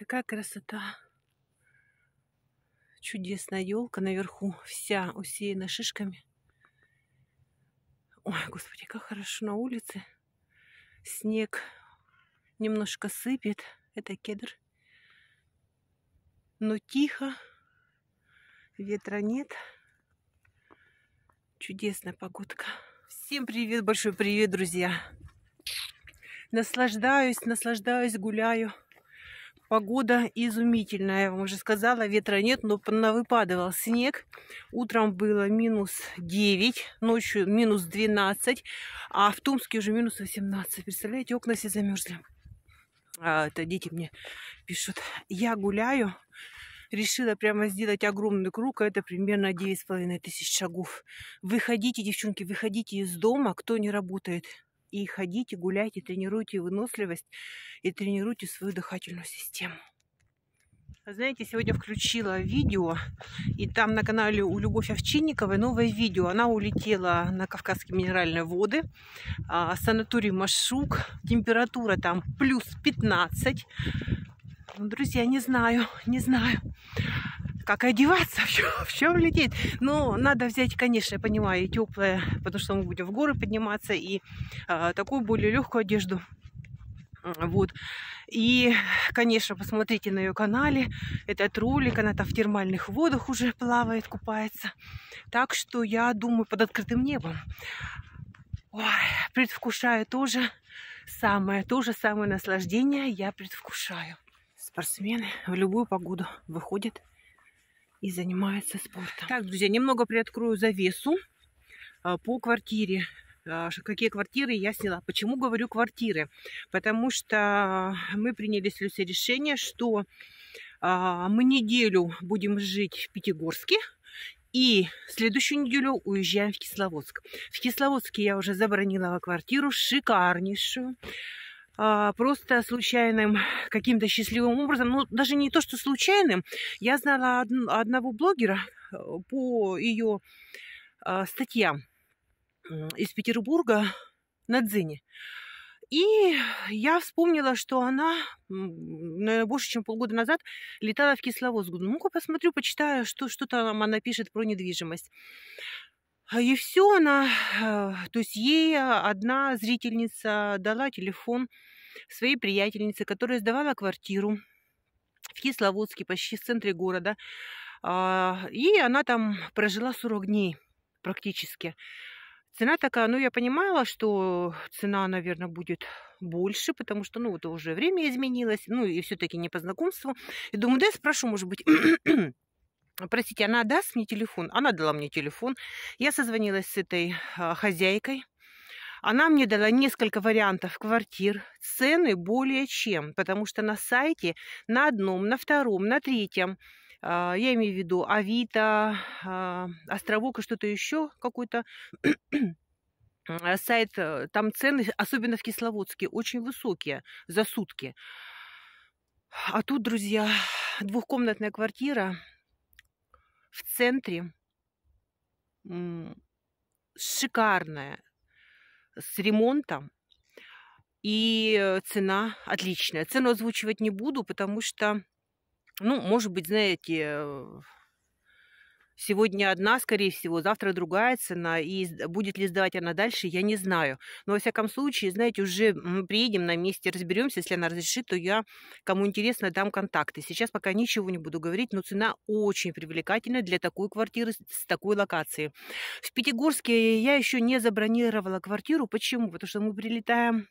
Такая красота. Чудесная елка наверху, вся усеяна шишками. Ой, господи, как хорошо на улице. Снег немножко сыпет. Это кедр. Но тихо, ветра нет. Чудесная погодка. Всем привет, большой привет, друзья. Наслаждаюсь, наслаждаюсь, гуляю. Погода изумительная, я вам уже сказала, ветра нет, но выпадывал снег. Утром было минус 9, ночью минус 12, а в Томске уже минус 18. Представляете, окна все замерзли. А, это дети мне пишут. Я гуляю, решила прямо сделать огромный круг, а это примерно 9,5 тысяч шагов. Выходите, девчонки, выходите из дома, кто не работает – и ходите, гуляйте, тренируйте выносливость и тренируйте свою дыхательную систему. А знаете, сегодня включила видео, и там на канале у Любовь Овчинниковой новое видео. Она улетела на Кавказские минеральные воды, а, санаторий Машук, температура там плюс 15. Ну, друзья, не знаю, не знаю как одеваться, в чем, в чем лететь. Но надо взять, конечно, я понимаю, и теплое, потому что мы будем в горы подниматься, и э, такую более легкую одежду. Вот. И, конечно, посмотрите на ее канале этот ролик. Она там в термальных водах уже плавает, купается. Так что я думаю, под открытым небом. Ой, предвкушаю тоже самое, то же самое наслаждение я предвкушаю. Спортсмены в любую погоду выходят и занимается спортом. Так, друзья, немного приоткрою завесу а, по квартире а, какие квартиры я сняла. Почему говорю квартиры? Потому что мы приняли с Люсей решение, что а, мы неделю будем жить в Пятигорске, и следующую неделю уезжаем в Кисловодск. В Кисловодске я уже забронировала квартиру шикарнейшую. А, просто случайным каким-то счастливым образом, ну даже не то, что случайным, я знала од одного блогера э, по ее э, а, статьям из Петербурга на Дзине. И я вспомнила, что она, наверное, больше, чем полгода назад летала в Кисловодск. Ну-ка посмотрю, почитаю, что, что то она пишет про недвижимость. А, и все, она, а, то есть ей а, одна зрительница дала телефон своей приятельнице, которая сдавала квартиру в Кисловодске, почти в центре города. И она там прожила 40 дней практически. Цена такая, ну, я понимала, что цена, наверное, будет больше, потому что, ну, вот уже время изменилось, ну, и все-таки не по знакомству. И думаю, да, я спрошу, может быть, Простите, она даст мне телефон? Она дала мне телефон. Я созвонилась с этой а, хозяйкой. Она мне дала несколько вариантов квартир, цены более чем, потому что на сайте на одном, на втором, на третьем, а, я имею в виду Авито, а, Островок и что-то еще, какой-то сайт, э, там цены, особенно в Кисловодске, очень высокие за сутки. А тут, друзья, двухкомнатная квартира в центре шикарная, с ремонтом. И э, цена отличная. Цену озвучивать не буду, потому что, ну, может быть, знаете, э, Сегодня одна, скорее всего, завтра другая цена, и будет ли сдавать она дальше, я не знаю. Но, во всяком случае, знаете, уже приедем на месте, разберемся, если она разрешит, то я, кому интересно, дам контакты. Сейчас пока ничего не буду говорить, но цена очень привлекательная для такой квартиры с такой локации. В Пятигорске я еще не забронировала квартиру. Почему? Потому что мы прилетаем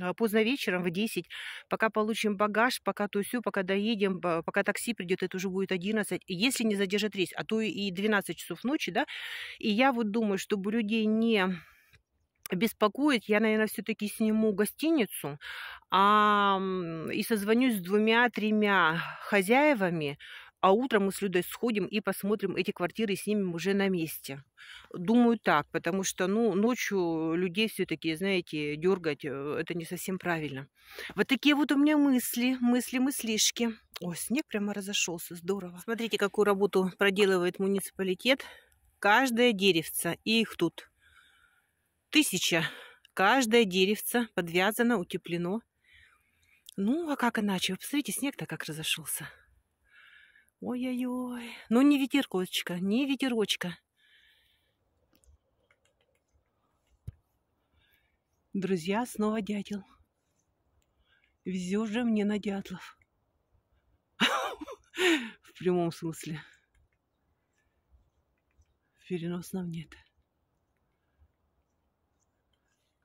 а, поздно вечером в 10, пока получим багаж, пока то все, пока доедем, пока такси придет, это уже будет 11, если не задержат рейс, а то и 12 часов ночи, да, и я вот думаю, чтобы людей не беспокоит, я, наверное, все-таки сниму гостиницу а, и созвонюсь с двумя-тремя хозяевами, а утром мы с Людой сходим и посмотрим эти квартиры и снимем уже на месте. Думаю так, потому что ну, ночью людей все-таки, знаете, дергать э, это не совсем правильно. Вот такие вот у меня мысли, мысли, мыслишки. О, снег прямо разошелся, здорово. Смотрите, какую работу проделывает муниципалитет. Каждое деревце, и их тут тысяча. Каждое деревце подвязано, утеплено. Ну, а как иначе? Вы посмотрите, снег-то как разошелся. Ой-ой-ой. Ну, не ветеркочка, не ветерочка. Друзья, снова дятел. Везет же мне на дятлов. В прямом смысле. В переносном нет.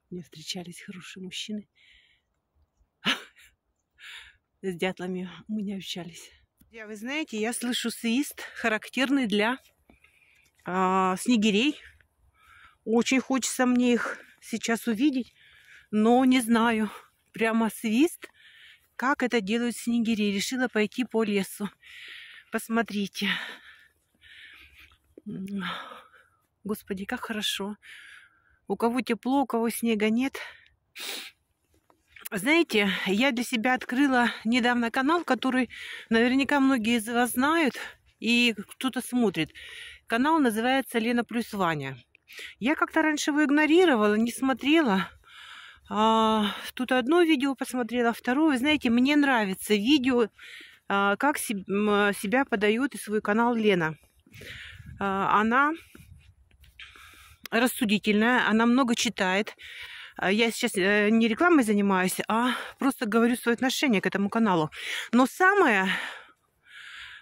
Мне встречались хорошие мужчины. С дятлами мы не общались. Друзья, вы знаете, я слышу свист, характерный для а, снегирей. Очень хочется мне их сейчас увидеть, но не знаю. Прямо свист, как это делают снегири. Решила пойти по лесу. Посмотрите. Господи, как хорошо. У кого тепло, у кого снега нет. Знаете, я для себя открыла недавно канал, который наверняка многие из вас знают и кто-то смотрит. Канал называется «Лена плюс Ваня». Я как-то раньше его игнорировала, не смотрела. А, тут одно видео посмотрела, а второе. знаете, мне нравится видео, а, как себ, себя подает и свой канал Лена. А, она рассудительная, она много читает. А, я сейчас э, не рекламой занимаюсь, а просто говорю свое отношение к этому каналу. Но самое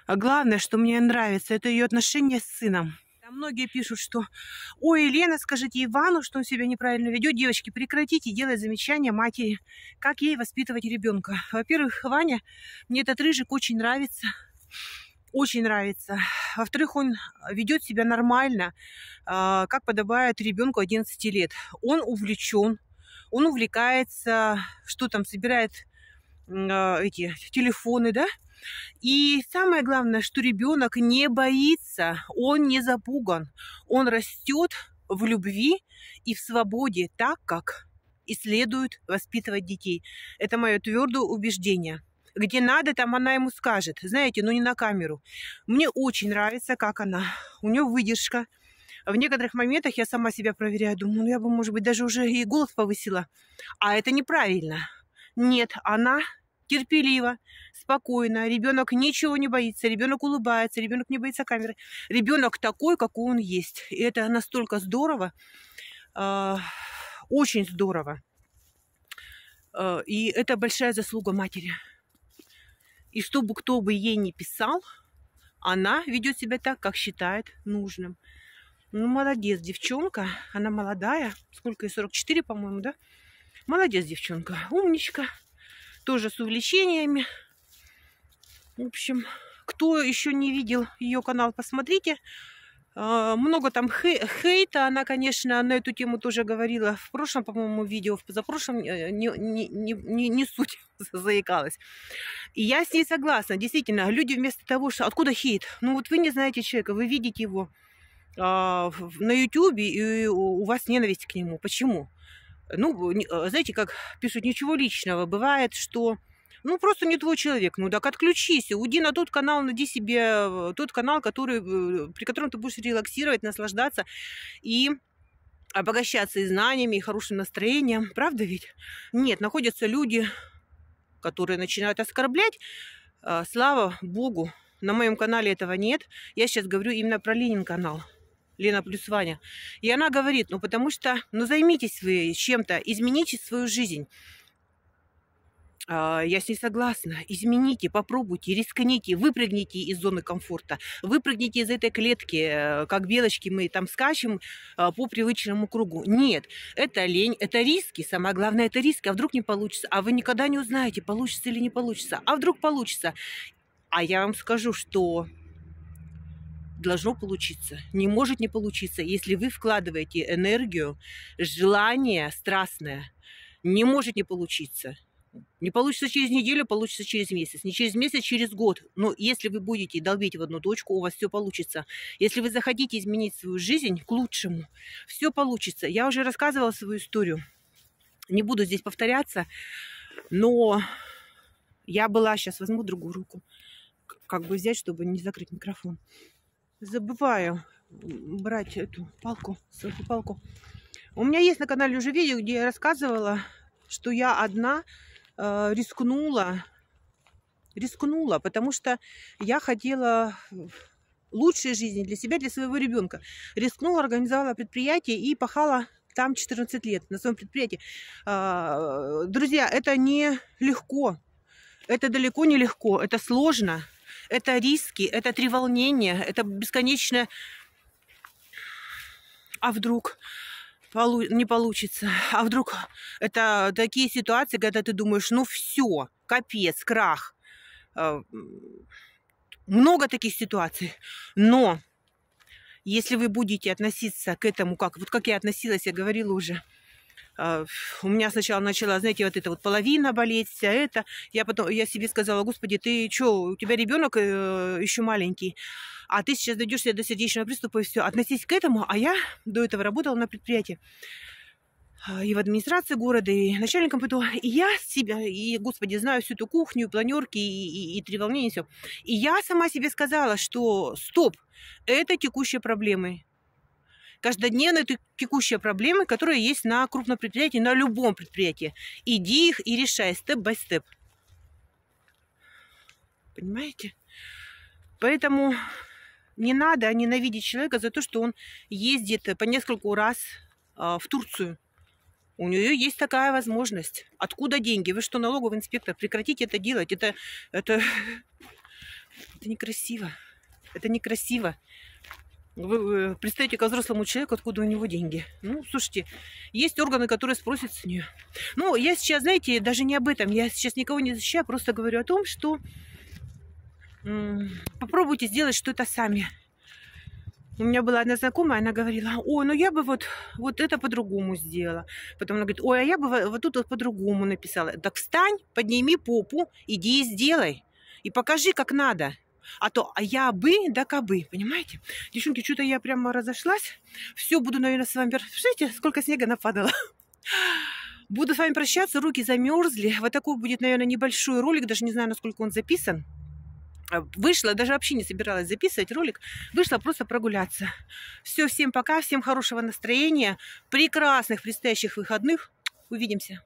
главное, что мне нравится, это ее отношение с сыном. Многие пишут, что «Ой, Елена, скажите Ивану, что он себя неправильно ведет. Девочки, прекратите делать замечания матери, как ей воспитывать ребенка». Во-первых, Ваня, мне этот рыжик очень нравится. Очень нравится. Во-вторых, он э, ведет себя нормально, а, как подобает ребенку 11 лет. Он увлечен, он увлекается, что там, собирает а, эти телефоны, да? И самое главное, что ребенок не боится, он не запуган, он растет в любви и в свободе так, как и следует воспитывать детей. Это мое твердое убеждение. Где надо, там она ему скажет. Знаете, ну не на камеру. Мне очень нравится, как она. У нее выдержка. В некоторых моментах я сама себя проверяю. Думаю, ну я бы, может быть, даже уже и голос повысила. А это неправильно. Нет, она терпеливо, спокойно. Ребенок ничего не боится, ребенок улыбается, ребенок не боится камеры. Ребенок такой, какой он есть. И это настолько здорово, э, очень здорово. А, и это большая заслуга матери. И чтобы кто бы ей не писал, она ведет себя так, как считает нужным. Ну, молодец, девчонка. Она молодая. Сколько ей? 44, по-моему, да? Молодец, девчонка. Умничка. Тоже с увлечениями. В общем, кто еще не видел ее канал, посмотрите. А, много там хейта, она, конечно, на эту тему тоже говорила в прошлом, по-моему, видео, в позапрошлом, э, не, не, не, не не суть, заикалась. И я с ней согласна, действительно, люди вместо того, что... Откуда хейт? Ну вот вы не знаете человека, вы видите его а, на ютюбе, и у вас ненависть к нему. Почему? Ну, э, знаете, как пишут, ничего личного. Бывает, что ну, просто не твой человек. Ну, так отключись, уйди на тот канал, найди себе э, тот канал, который, э, при котором ты будешь релаксировать, наслаждаться и обогащаться и знаниями, и хорошим настроением. Правда ведь? Нет, находятся люди, которые начинают оскорблять. Э, слава Богу, на моем канале этого нет. Я сейчас говорю именно про Ленин канал. Лена плюс Ваня. И она говорит, ну потому что, ну займитесь вы чем-то, измените свою жизнь. А, я с ней согласна. Измените, попробуйте, рискните, выпрыгните из зоны комфорта, выпрыгните из этой клетки, э, как белочки мы там скачем а, по привычному кругу. Нет, это лень, это риски, самое главное это риски, а вдруг не получится, а вы никогда не узнаете, получится или не получится, а вдруг получится. А я вам скажу, что должно получиться, не может не получиться, если вы вкладываете энергию, желание страстное, не может не получиться. Не получится через неделю, получится через месяц. Не через месяц, а через год. Но если вы будете долбить в одну точку, у вас все получится. Если вы захотите изменить свою жизнь к лучшему, все получится. Я уже рассказывала свою историю. Не буду здесь повторяться, но я была, сейчас возьму другую руку, как бы взять, чтобы не закрыть микрофон. Забываю брать эту палку, свою палку У меня есть на канале уже видео, где я рассказывала, что я одна Э, рискнула, рискнула, потому что я хотела лучшей жизни для себя, для своего ребенка. Рискнула, организовала предприятие и пахала там 14 лет на своем предприятии. А, друзья, это не легко, это далеко не легко, это сложно, это риски, это треволнение, это бесконечное... А вдруг? полу не получится. А вдруг это такие ситуации, когда ты думаешь, ну все, капец, крах. А, много таких ситуаций. Но если вы будете относиться к этому, как вот как я относилась, я говорила уже, а, у меня сначала начала, знаете, вот эта вот половина болеть, вся это. Я потом, я себе сказала, господи, ты что, у тебя ребенок э, еще маленький а ты сейчас дойдешь до сердечного приступа и все. Относись к этому, а я до этого работала на предприятии э, и в администрации города, и начальником ПТО. И я себя, и, господи, знаю всю эту кухню, и планерки, и, и, и треволнение, и все. И я сама себе сказала, что стоп, это текущие проблемы. Каждодневно это текущие проблемы, которые есть на крупном предприятии, на любом предприятии. Иди их и решай, степ-бай-степ. Понимаете? Поэтому не надо а ненавидеть человека за то, что он ездит по нескольку раз а, в Турцию. У нее есть такая возможность. Откуда деньги? Вы что, налоговый инспектор? Прекратите это делать. Это, это, это некрасиво. Это некрасиво. Вы, представите, как взрослому человеку, откуда у него деньги. Ну, слушайте, есть органы, которые спросят с нее. Ну, я сейчас, знаете, даже не об этом. Я сейчас никого не защищаю, просто говорю о том, что попробуйте сделать что-то сами. У меня была одна знакомая, она говорила, о, ну я бы вот, вот это по-другому сделала. Потом она говорит, ой, а я бы вот тут вот по-другому написала. Так встань, подними попу, иди и сделай. И покажи, как надо. А то а я бы, да кабы, понимаете? Девчонки, что-то я прямо разошлась. Все, буду, наверное, с вами... Представляете, сколько снега нападало? Буду с вами прощаться, руки замерзли. Вот такой будет, наверное, небольшой ролик, даже не знаю, насколько он записан. А, вышла, даже вообще не собиралась записывать ролик, вышла просто прогуляться. Все, всем пока, всем хорошего настроения, прекрасных предстоящих выходных. Увидимся.